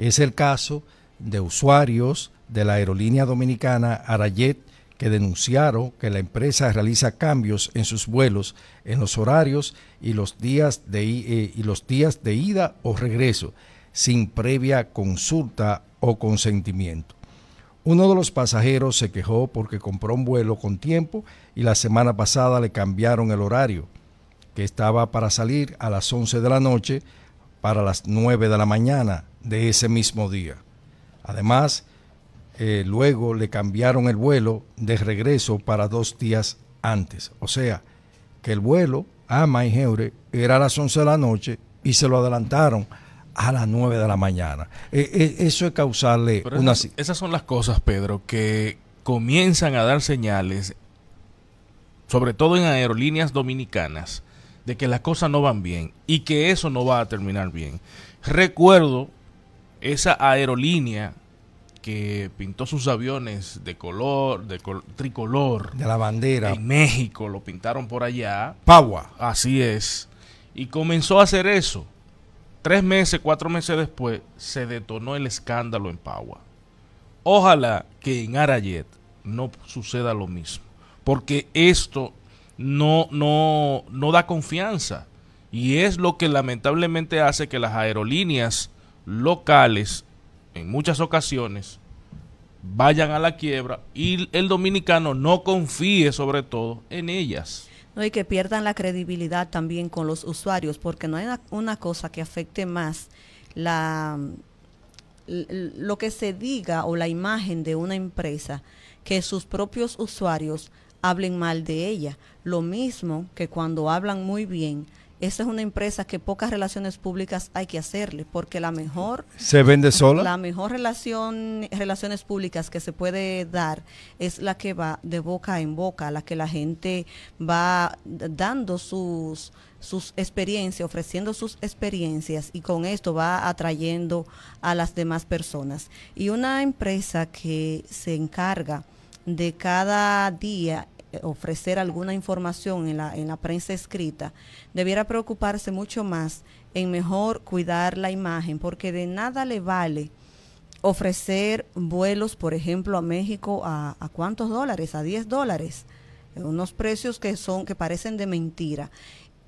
Es el caso de usuarios de la aerolínea dominicana Arayet que denunciaron que la empresa realiza cambios en sus vuelos, en los horarios y los días de, eh, y los días de ida o regreso, sin previa consulta o consentimiento. Uno de los pasajeros se quejó porque compró un vuelo con tiempo y la semana pasada le cambiaron el horario, que estaba para salir a las 11 de la noche para las 9 de la mañana de ese mismo día. Además, eh, luego le cambiaron el vuelo de regreso para dos días antes. O sea, que el vuelo a Mayheure era a las 11 de la noche y se lo adelantaron a las 9 de la mañana. Eh, eh, eso es causarle una... Esas, esas son las cosas, Pedro, que comienzan a dar señales, sobre todo en aerolíneas dominicanas, de que las cosas no van bien y que eso no va a terminar bien. Recuerdo esa aerolínea que pintó sus aviones de color, de tricolor. De la bandera. En México, lo pintaron por allá. Pagua. Así es. Y comenzó a hacer eso. Tres meses, cuatro meses después, se detonó el escándalo en Pagua. Ojalá que en Arayet no suceda lo mismo. Porque esto no, no, no da confianza. Y es lo que lamentablemente hace que las aerolíneas locales en muchas ocasiones vayan a la quiebra y el dominicano no confíe sobre todo en ellas. No, y que pierdan la credibilidad también con los usuarios, porque no hay una, cosa que afecte más la lo que se diga o la imagen de una empresa que sus propios usuarios hablen mal de ella. Lo mismo que cuando hablan muy bien esa es una empresa que pocas relaciones públicas hay que hacerle, porque la mejor... ¿Se vende sola? La mejor relación, relaciones públicas que se puede dar es la que va de boca en boca, la que la gente va dando sus sus experiencias, ofreciendo sus experiencias y con esto va atrayendo a las demás personas. Y una empresa que se encarga de cada día ofrecer alguna información en la, en la prensa escrita, debiera preocuparse mucho más en mejor cuidar la imagen, porque de nada le vale ofrecer vuelos, por ejemplo, a México a, a cuántos dólares, a 10 dólares, eh, unos precios que son que parecen de mentira.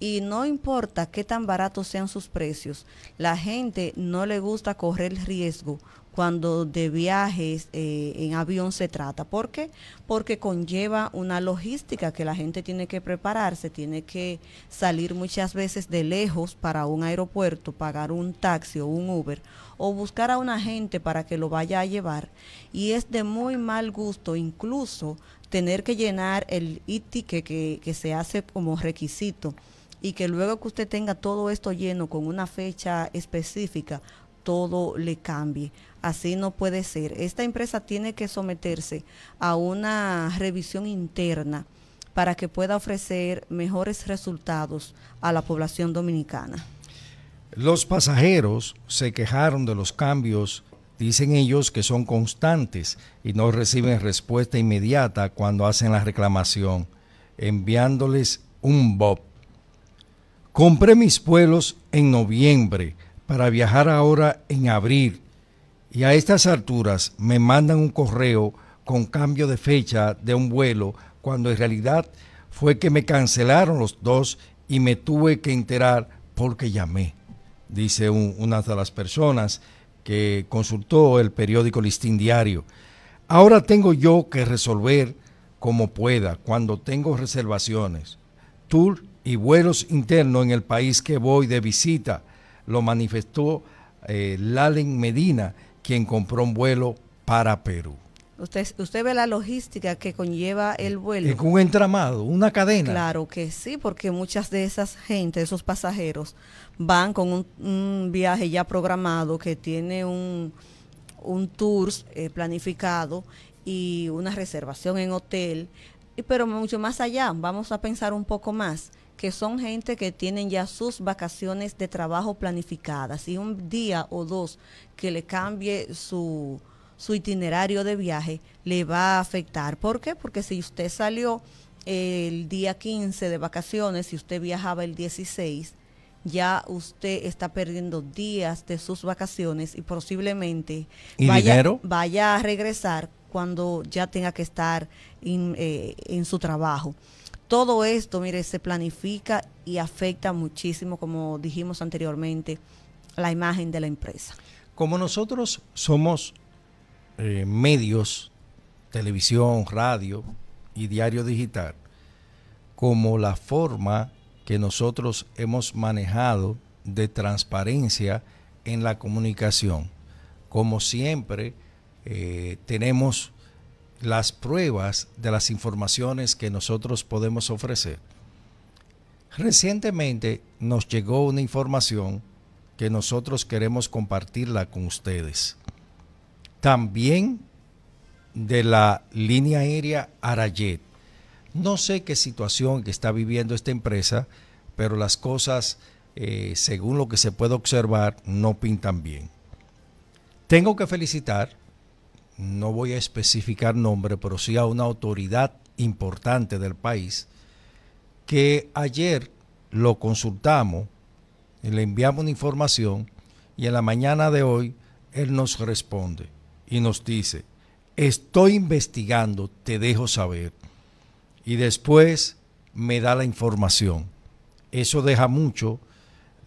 Y no importa qué tan baratos sean sus precios, la gente no le gusta correr el riesgo cuando de viajes eh, en avión se trata. ¿Por qué? Porque conlleva una logística que la gente tiene que prepararse, tiene que salir muchas veces de lejos para un aeropuerto, pagar un taxi o un Uber o buscar a un agente para que lo vaya a llevar. Y es de muy mal gusto incluso tener que llenar el ticket e que se hace como requisito y que luego que usted tenga todo esto lleno con una fecha específica, todo le cambie. Así no puede ser. Esta empresa tiene que someterse a una revisión interna para que pueda ofrecer mejores resultados a la población dominicana. Los pasajeros se quejaron de los cambios, dicen ellos que son constantes y no reciben respuesta inmediata cuando hacen la reclamación, enviándoles un BOP. Compré mis vuelos en noviembre para viajar ahora en abril y a estas alturas me mandan un correo con cambio de fecha de un vuelo cuando en realidad fue que me cancelaron los dos y me tuve que enterar porque llamé, dice una de las personas que consultó el periódico Listín Diario. Ahora tengo yo que resolver como pueda cuando tengo reservaciones, tour y vuelos internos en el país que voy de visita, lo manifestó eh, Lalen Medina, quien compró un vuelo para Perú. Usted, usted ve la logística que conlleva el eh, vuelo. Es eh, un entramado, una cadena. Claro que sí, porque muchas de esas gente, esos pasajeros, van con un, viaje ya programado que tiene un, un tour eh, planificado y una reservación en hotel, pero mucho más allá, vamos a pensar un poco más que son gente que tienen ya sus vacaciones de trabajo planificadas y un día o dos que le cambie su, su itinerario de viaje le va a afectar. ¿Por qué? Porque si usted salió eh, el día 15 de vacaciones, Y usted viajaba el 16, ya usted está perdiendo días de sus vacaciones y posiblemente vaya, a regresar cuando ya tenga que estar eh, en su trabajo todo esto, mire, se planifica y afecta muchísimo, como dijimos anteriormente, la imagen de la empresa. Como nosotros somos eh, medios, televisión, radio y diario digital, como la forma que nosotros hemos manejado de transparencia en la comunicación. Como siempre, eh, tenemos las pruebas de las informaciones que nosotros podemos ofrecer. Recientemente nos llegó una información que nosotros queremos compartirla con ustedes. También de la línea aérea Arayet. No sé qué situación que está viviendo esta empresa, pero las cosas, eh, según lo que se puede observar, no pintan bien. Tengo que felicitar no voy a especificar nombre, pero sí a una autoridad importante del país, que ayer lo consultamos, y le enviamos una información y en la mañana de hoy él nos responde y nos dice, estoy investigando, te dejo saber. Y después me da la información. Eso deja mucho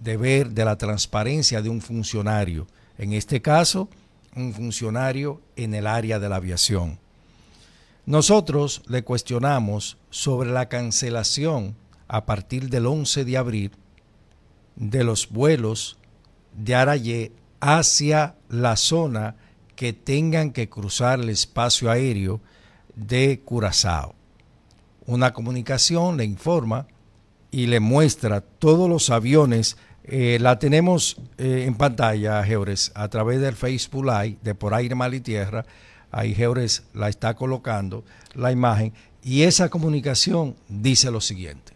de ver de la transparencia de un funcionario. En este caso, un funcionario en el área de la aviación. Nosotros le cuestionamos sobre la cancelación a partir del 11 de abril de los vuelos de Araye hacia la zona que tengan que cruzar el espacio aéreo de Curazao. Una comunicación le informa y le muestra todos los aviones eh, la tenemos eh, en pantalla, Geores, a través del Facebook Live de Por Aire, Mal y Tierra. Ahí Jérez la está colocando, la imagen. Y esa comunicación dice lo siguiente.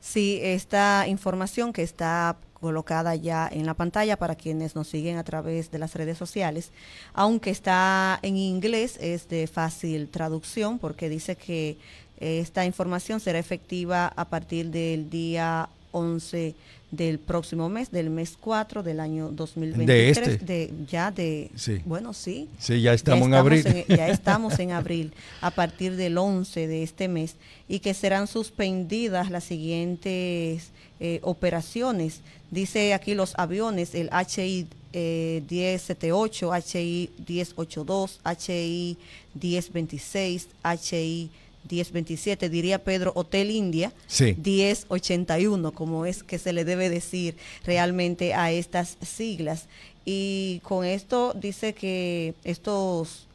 Sí, esta información que está colocada ya en la pantalla para quienes nos siguen a través de las redes sociales, aunque está en inglés, es de fácil traducción porque dice que esta información será efectiva a partir del día 11 de del próximo mes, del mes 4 del año 2023. De este. ya de. Sí. Bueno, sí. Sí, ya estamos, en abril. ya estamos en abril, a partir del 11 de este mes, y que serán suspendidas las siguientes eh, operaciones. Dice aquí los aviones, el HI. 1078, HI 1082, HI 1026, HI 1027, diría Pedro, Hotel India, 1081, como es que se le debe decir realmente a estas siglas. Y con esto dice que estos,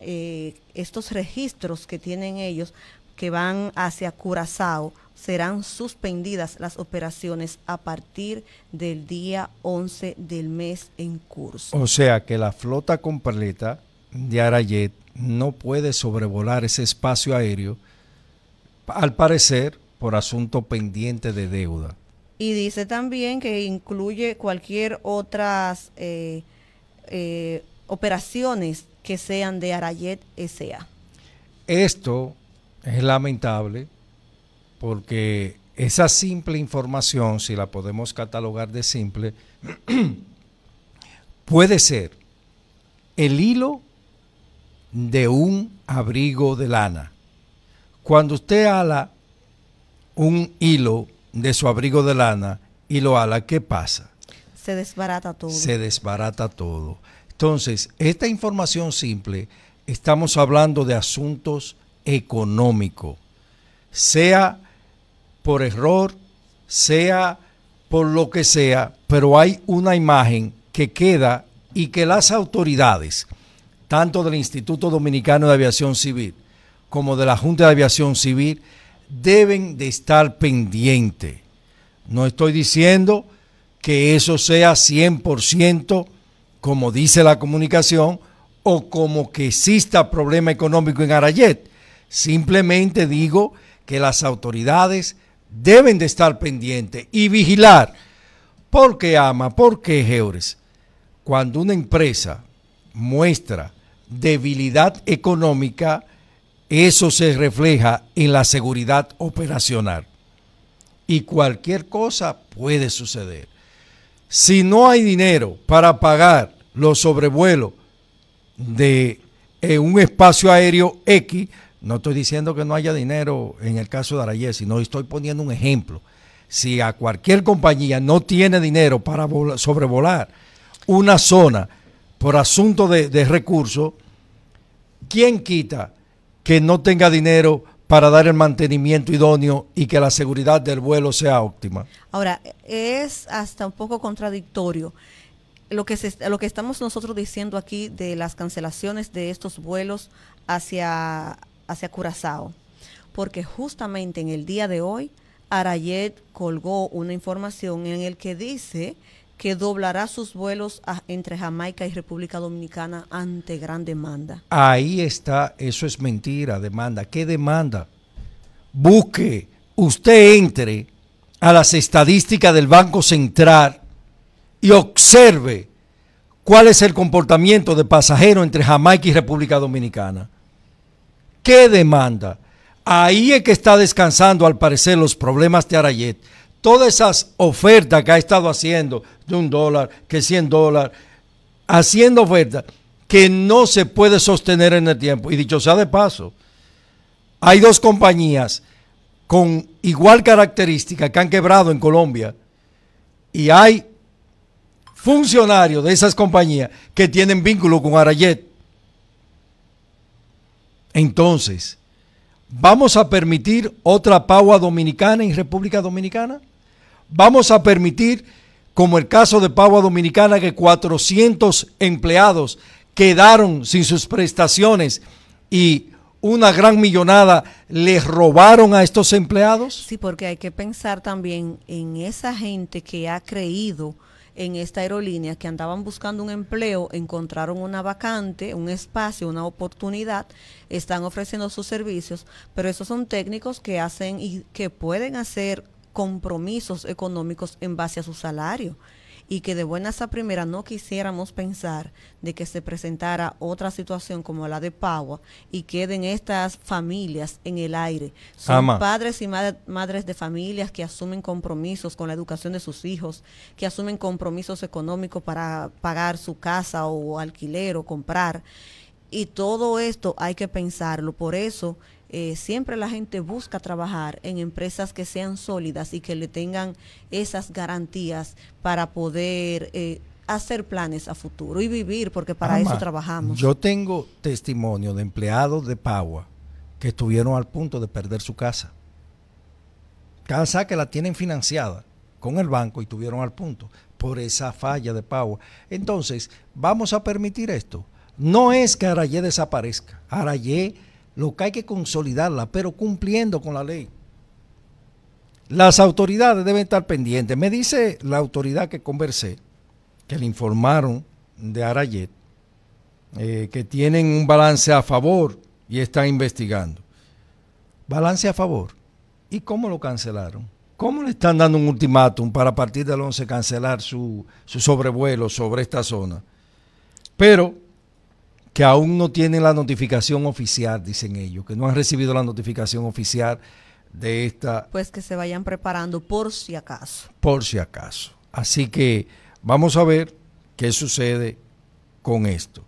eh, estos registros que tienen ellos que van hacia Curazao serán suspendidas las operaciones a partir del día 11 del mes en curso. O sea que la flota completa de Arayet no puede sobrevolar ese espacio aéreo, al parecer por asunto pendiente de deuda. Y dice también que incluye cualquier otras eh, eh, operaciones que sean de Arayet S.A. Esto es lamentable porque esa simple información, si la podemos catalogar de simple, puede ser el hilo de un abrigo de lana. Cuando usted ala un hilo de su abrigo de lana y lo ala, ¿qué pasa? Se desbarata todo. Se desbarata todo. Entonces, esta información simple, estamos hablando de asuntos económicos, sea por error, sea por lo que sea, pero hay una imagen que queda y que las autoridades, tanto del Instituto Dominicano de Aviación Civil como de la Junta de Aviación Civil, deben de estar pendientes. No estoy diciendo que eso sea 100% como dice la comunicación o como que exista problema económico en Arayet. Simplemente digo que las autoridades deben de estar pendientes y vigilar. porque ama? porque qué Cuando una empresa muestra debilidad económica, eso se refleja en la seguridad operacional. Y cualquier cosa puede suceder. Si no hay dinero para pagar los sobrevuelos de eh, un espacio aéreo X, no estoy diciendo que no haya dinero en el caso de Arayes, sino estoy poniendo un ejemplo. Si a cualquier compañía no tiene dinero para sobrevolar una zona por asunto de, recursos, ¿quién quita que no tenga dinero para dar el mantenimiento idóneo y que la seguridad del vuelo sea óptima? Ahora, es hasta un poco contradictorio lo que, lo que estamos nosotros diciendo aquí de las cancelaciones de estos vuelos hacia, hacia Curazao, porque justamente en el día de hoy, Arayet colgó una información en el que dice que doblará sus vuelos entre Jamaica y República Dominicana ante gran demanda. Ahí está, eso es mentira, demanda. ¿Qué demanda? Busque, usted entre a las estadísticas del Banco Central y observe cuál es el comportamiento de pasajeros entre Jamaica y República Dominicana. ¿Qué demanda? Ahí es que está descansando al parecer los problemas de Arayet todas esas ofertas que ha estado haciendo de un dólar, que 100 dólares, haciendo ofertas que no se puede sostener en el tiempo. Y dicho sea de paso, hay dos compañías con igual característica que han quebrado en Colombia y hay funcionarios de esas compañías que tienen vínculo con Arayet. Entonces, ¿vamos a permitir otra paua dominicana en República Dominicana? vamos a permitir, como el caso de Pagua Dominicana, que 400 empleados quedaron sin sus prestaciones y una gran millonada les robaron a estos empleados? Sí, porque hay que pensar también en esa gente que ha creído en esta aerolínea, que andaban buscando un empleo, encontraron una vacante, un espacio, una oportunidad, están ofreciendo sus servicios, pero esos son técnicos que hacen y que pueden hacer compromisos económicos en base a su salario y que de buenas a primera no quisiéramos pensar de que se presentara otra situación como la de Paua y queden estas familias en el aire. Son padres y madres de familias que asumen compromisos con la educación de sus hijos, que asumen compromisos económicos para pagar su casa o alquiler o comprar. Y todo esto hay que pensarlo. Por eso eh, siempre la gente busca trabajar en empresas que sean sólidas y que le tengan esas garantías para poder eh, hacer planes a futuro y vivir, porque para eso trabajamos. Yo tengo testimonio de empleados de Paua que estuvieron al punto de perder su casa. Casa que la tienen financiada con el banco y estuvieron al punto por esa falla de Paua Entonces, ¿vamos a permitir esto? No es que Arayé desaparezca. Arayé lo que hay que consolidarla, pero cumpliendo con la ley. Las autoridades deben estar pendientes. Me dice la autoridad que conversé, que le informaron de Arayet, eh, que tienen un balance a favor y están investigando. Balance a favor. ¿Y cómo lo cancelaron? ¿Cómo le están dando un ultimátum para partir del 11 cancelar su, su sobrevuelo sobre esta zona? Pero que aún no tienen la notificación oficial, dicen ellos, que no han recibido la notificación oficial de esta... Pues que se vayan preparando por si acaso. Por si acaso. Así que vamos a ver qué sucede con esto.